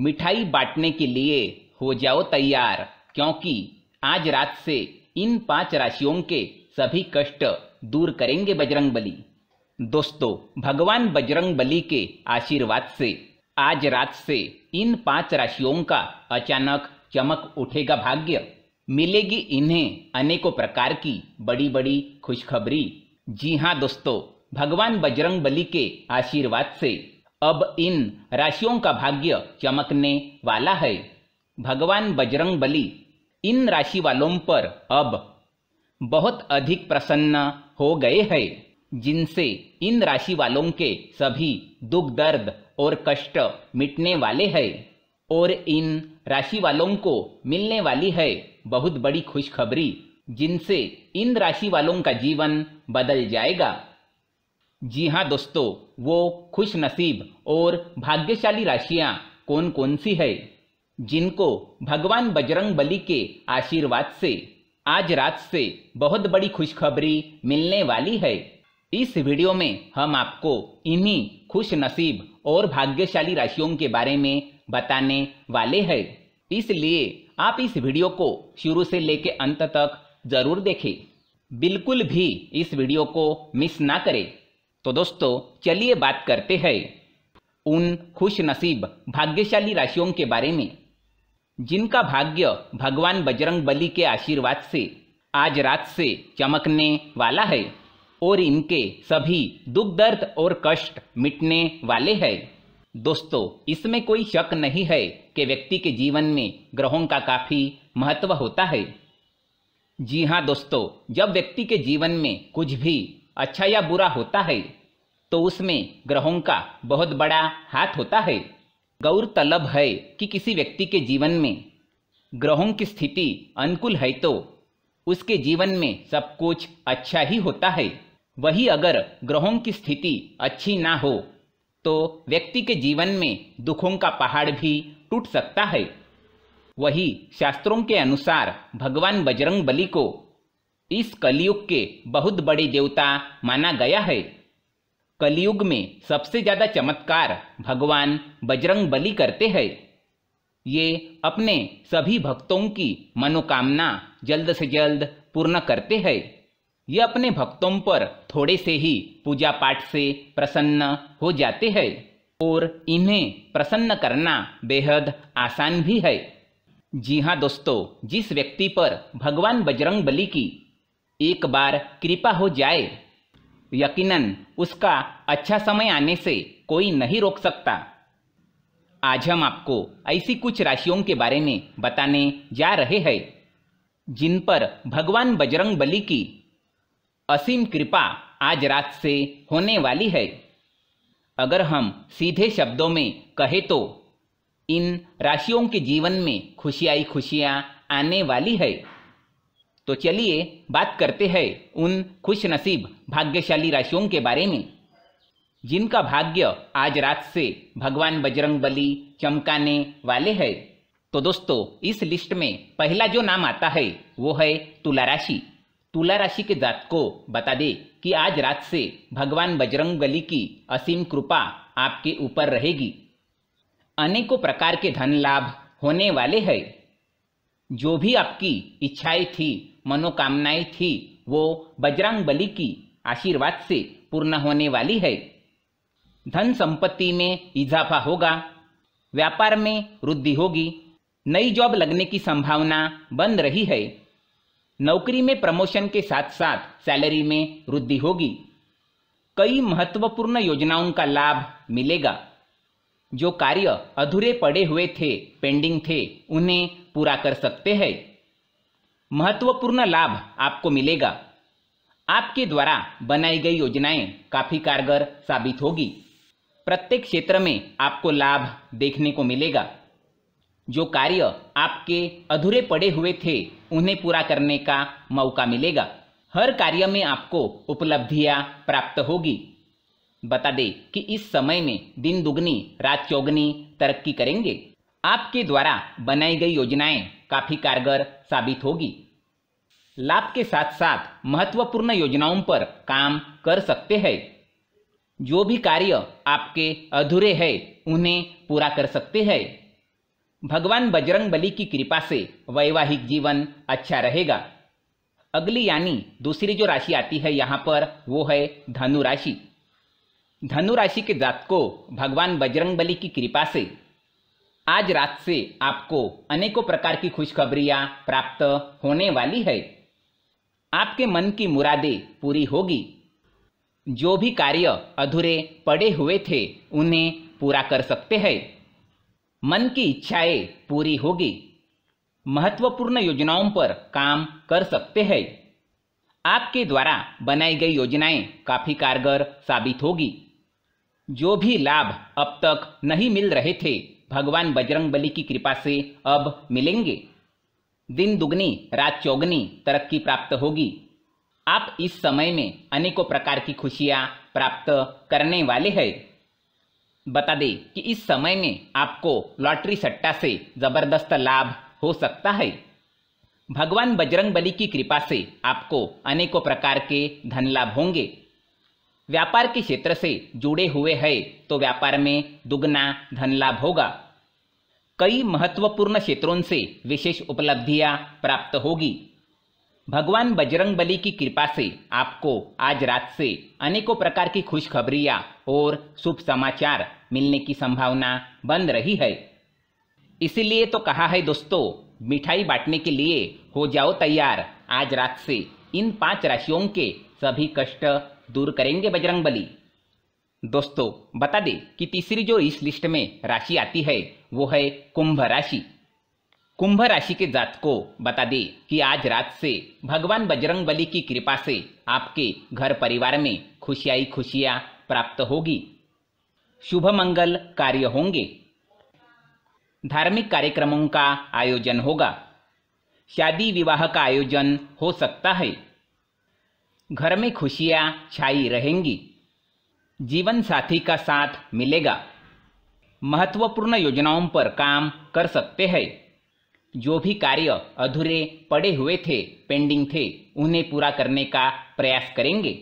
मिठाई बांटने के लिए हो जाओ तैयार क्योंकि आज रात से इन पांच राशियों के सभी कष्ट दूर करेंगे बजरंग बली दोस्तों भगवान बजरंग बली के आशीर्वाद से आज रात से इन पांच राशियों का अचानक चमक उठेगा भाग्य मिलेगी इन्हें अनेकों प्रकार की बड़ी बड़ी खुशखबरी जी हाँ दोस्तों भगवान बजरंग बली के आशीर्वाद से अब इन राशियों का भाग्य चमकने वाला है भगवान बजरंग बली इन राशि वालों पर अब बहुत अधिक प्रसन्न हो गए हैं जिनसे इन राशि वालों के सभी दुख दर्द और कष्ट मिटने वाले हैं और इन राशि वालों को मिलने वाली है बहुत बड़ी खुशखबरी जिनसे इन राशि वालों का जीवन बदल जाएगा जी हाँ दोस्तों वो खुश नसीब और भाग्यशाली राशियाँ कौन कौन सी है जिनको भगवान बजरंग बली के आशीर्वाद से आज रात से बहुत बड़ी खुशखबरी मिलने वाली है इस वीडियो में हम आपको इन्हीं खुश नसीब और भाग्यशाली राशियों के बारे में बताने वाले हैं इसलिए आप इस वीडियो को शुरू से लेकर अंत तक जरूर देखें बिल्कुल भी इस वीडियो को मिस ना करें तो दोस्तों चलिए बात करते हैं उन खुशनसीब भाग्यशाली राशियों के बारे में जिनका भाग्य भगवान बजरंग बली के आशीर्वाद से आज रात से चमकने वाला है और इनके सभी दुख दर्द और कष्ट मिटने वाले हैं दोस्तों इसमें कोई शक नहीं है कि व्यक्ति के जीवन में ग्रहों का काफी महत्व होता है जी हाँ दोस्तों जब व्यक्ति के जीवन में कुछ भी अच्छा या बुरा होता है तो उसमें ग्रहों का बहुत बड़ा हाथ होता है गौर तलब है कि किसी व्यक्ति के जीवन में ग्रहों की स्थिति अनुकूल है तो उसके जीवन में सब कुछ अच्छा ही होता है वही अगर ग्रहों की स्थिति अच्छी ना हो तो व्यक्ति के जीवन में दुखों का पहाड़ भी टूट सकता है वही शास्त्रों के अनुसार भगवान बजरंग बली को इस कलयुग के बहुत बड़े देवता माना गया है कलयुग में सबसे ज़्यादा चमत्कार भगवान बजरंग बली करते हैं ये अपने सभी भक्तों की मनोकामना जल्द से जल्द पूर्ण करते हैं ये अपने भक्तों पर थोड़े से ही पूजा पाठ से प्रसन्न हो जाते हैं और इन्हें प्रसन्न करना बेहद आसान भी है जी हाँ दोस्तों जिस व्यक्ति पर भगवान बजरंग बली की एक बार कृपा हो जाए यकीनन उसका अच्छा समय आने से कोई नहीं रोक सकता आज हम आपको ऐसी कुछ राशियों के बारे में बताने जा रहे हैं जिन पर भगवान बजरंग बली की असीम कृपा आज रात से होने वाली है अगर हम सीधे शब्दों में कहें तो इन राशियों के जीवन में खुशियाई खुशियाँ आने वाली है तो चलिए बात करते हैं उन खुशनसीब भाग्यशाली राशियों के बारे में जिनका भाग्य आज रात से भगवान बजरंग बली चमकाने वाले है तो दोस्तों इस लिस्ट में पहला जो नाम आता है वो है तुला राशि तुला राशि के जात को बता दे कि आज रात से भगवान बजरंग बली की असीम कृपा आपके ऊपर रहेगी अनेकों प्रकार के धन लाभ होने वाले हैं जो भी आपकी इच्छाएं थी मनोकामनाएं थी वो बजरंग बली की आशीर्वाद से पूर्ण होने वाली है धन संपत्ति में इजाफा होगा व्यापार में वृद्धि होगी नई जॉब लगने की संभावना बन रही है नौकरी में प्रमोशन के साथ साथ सैलरी में वृद्धि होगी कई महत्वपूर्ण योजनाओं का लाभ मिलेगा जो कार्य अधूरे पड़े हुए थे पेंडिंग थे उन्हें पूरा कर सकते हैं महत्वपूर्ण लाभ आपको मिलेगा आपके द्वारा बनाई गई योजनाएं काफ़ी कारगर साबित होगी प्रत्येक क्षेत्र में आपको लाभ देखने को मिलेगा जो कार्य आपके अधूरे पड़े हुए थे उन्हें पूरा करने का मौका मिलेगा हर कार्य में आपको उपलब्धियां प्राप्त होगी बता दें कि इस समय में दिन दुगनी रात चौगनी तरक्की करेंगे आपके द्वारा बनाई गई योजनाएं काफ़ी कारगर साबित होगी लाभ के साथ साथ महत्वपूर्ण योजनाओं पर काम कर सकते हैं जो भी कार्य आपके अधूरे हैं उन्हें पूरा कर सकते हैं भगवान बजरंग बली की कृपा से वैवाहिक जीवन अच्छा रहेगा अगली यानी दूसरी जो राशि आती है यहाँ पर वो है धनु राशि धनु राशि के जात को भगवान बजरंग बली की कृपा से आज रात से आपको अनेकों प्रकार की खुशखबरियां प्राप्त होने वाली है आपके मन की मुरादें पूरी होगी जो भी कार्य अधूरे पड़े हुए थे उन्हें पूरा कर सकते हैं मन की इच्छाएं पूरी होगी महत्वपूर्ण योजनाओं पर काम कर सकते हैं आपके द्वारा बनाई गई योजनाएं काफी कारगर साबित होगी जो भी लाभ अब तक नहीं मिल रहे थे भगवान बजरंग बली की कृपा से अब मिलेंगे दिन दुगनी रात चौगनी तरक्की प्राप्त होगी आप इस समय में अनेकों प्रकार की खुशियां प्राप्त करने वाले हैं बता दें कि इस समय में आपको लॉटरी सट्टा से ज़बरदस्त लाभ हो सकता है भगवान बजरंग बली की कृपा से आपको अनेकों प्रकार के धन लाभ होंगे व्यापार के क्षेत्र से जुड़े हुए हैं तो व्यापार में दुगना धन लाभ होगा कई महत्वपूर्ण क्षेत्रों से विशेष उपलब्धियां प्राप्त होगी भगवान बजरंग बली की कृपा से आपको आज रात से अनेकों प्रकार की खुशखबरियां और शुभ समाचार मिलने की संभावना बन रही है इसीलिए तो कहा है दोस्तों मिठाई बांटने के लिए हो जाओ तैयार आज रात से इन पांच राशियों के सभी कष्ट दूर करेंगे बजरंग बली दोस्तों बता दें कि तीसरी जो इस लिस्ट में राशि आती है वो है कुंभ राशि कुंभ राशि के जात को बता दें कि आज रात से भगवान बजरंग बली की कृपा से आपके घर परिवार में खुशियाई खुशियां प्राप्त होगी शुभ मंगल कार्य होंगे धार्मिक कार्यक्रमों का आयोजन होगा शादी विवाह का आयोजन हो सकता है घर में खुशियाँ छाई रहेंगी जीवन साथी का साथ मिलेगा महत्वपूर्ण योजनाओं पर काम कर सकते हैं जो भी कार्य अधूरे पड़े हुए थे पेंडिंग थे उन्हें पूरा करने का प्रयास करेंगे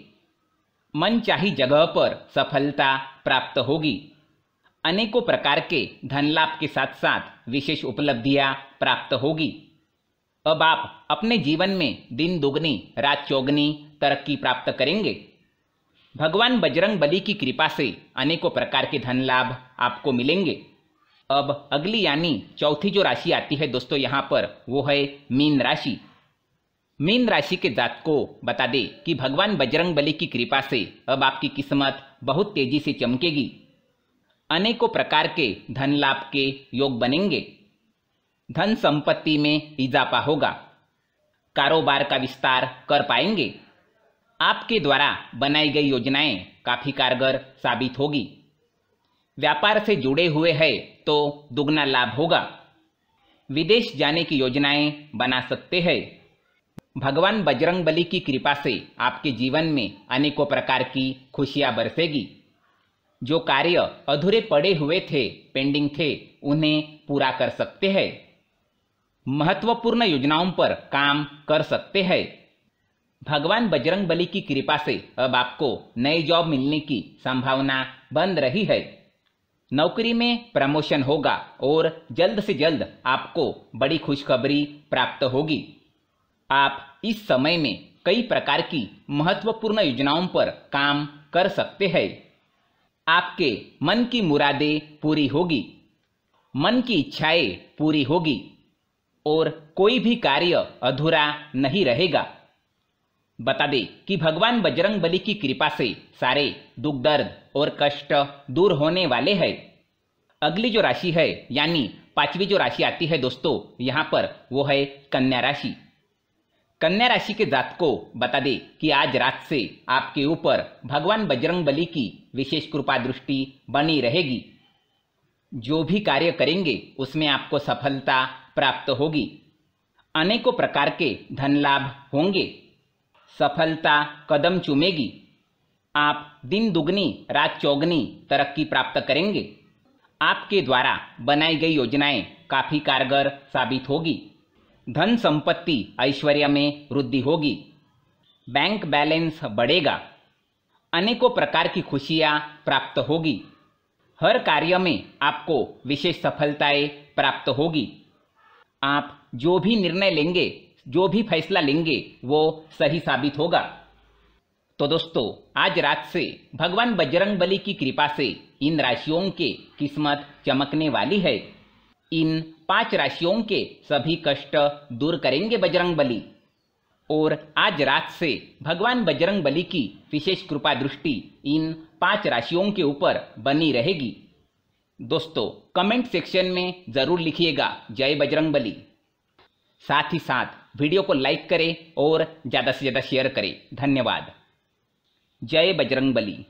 मन चाही जगह पर सफलता प्राप्त होगी अनेकों प्रकार के धन लाभ के साथ साथ विशेष उपलब्धियां प्राप्त होगी अब आप अपने जीवन में दिन दुगनी रात चौगनी तरक्की प्राप्त करेंगे भगवान बजरंग बली की कृपा से अनेकों प्रकार के धन लाभ आपको मिलेंगे अब अगली यानी चौथी जो राशि आती है दोस्तों यहाँ पर वो है मीन राशि मीन राशि के जात को बता दे कि भगवान बजरंग बली की कृपा से अब आपकी किस्मत बहुत तेजी से चमकेगी अनेकों प्रकार के धन लाभ के योग बनेंगे धन संपत्ति में इजाफा होगा कारोबार का विस्तार कर पाएंगे आपके द्वारा बनाई गई योजनाएं काफ़ी कारगर साबित होगी व्यापार से जुड़े हुए हैं तो दुगना लाभ होगा विदेश जाने की योजनाएं बना सकते हैं भगवान बजरंग बली की कृपा से आपके जीवन में अनेकों प्रकार की खुशियां बरसेगी जो कार्य अधूरे पड़े हुए थे पेंडिंग थे उन्हें पूरा कर सकते हैं महत्वपूर्ण योजनाओं पर काम कर सकते हैं भगवान बजरंग बली की कृपा से अब आपको नई जॉब मिलने की संभावना बन रही है नौकरी में प्रमोशन होगा और जल्द से जल्द आपको बड़ी खुशखबरी प्राप्त होगी आप इस समय में कई प्रकार की महत्वपूर्ण योजनाओं पर काम कर सकते हैं आपके मन की मुरादें पूरी होगी मन की इच्छाएं पूरी होगी और कोई भी कार्य अधूरा नहीं रहेगा बता दें कि भगवान बजरंग बली की कृपा से सारे दुख दर्द और कष्ट दूर होने वाले हैं अगली जो राशि है यानी पांचवी जो राशि आती है दोस्तों यहाँ पर वो है कन्या राशि कन्या राशि के जात को बता दें कि आज रात से आपके ऊपर भगवान बजरंग बली की विशेष कृपा दृष्टि बनी रहेगी जो भी कार्य करेंगे उसमें आपको सफलता प्राप्त होगी अनेकों प्रकार के धन लाभ होंगे सफलता कदम चूमेगी आप दिन दुगनी रात चौगनी तरक्की प्राप्त करेंगे आपके द्वारा बनाई गई योजनाएं काफ़ी कारगर साबित होगी धन संपत्ति ऐश्वर्य में वृद्धि होगी बैंक बैलेंस बढ़ेगा अनेकों प्रकार की खुशियाँ प्राप्त होगी हर कार्य में आपको विशेष सफलताएं प्राप्त होगी आप जो भी निर्णय लेंगे जो भी फैसला लेंगे वो सही साबित होगा तो दोस्तों आज रात से भगवान बजरंग बली की कृपा से इन राशियों के किस्मत चमकने वाली है इन पांच राशियों के सभी कष्ट दूर करेंगे बजरंग बली और आज रात से भगवान बजरंग बली की विशेष कृपा दृष्टि इन पांच राशियों के ऊपर बनी रहेगी दोस्तों कमेंट सेक्शन में ज़रूर लिखिएगा जय बजरंगबली साथ ही साथ वीडियो को लाइक करें और ज़्यादा से ज़्यादा शेयर करें धन्यवाद जय बजरंगबली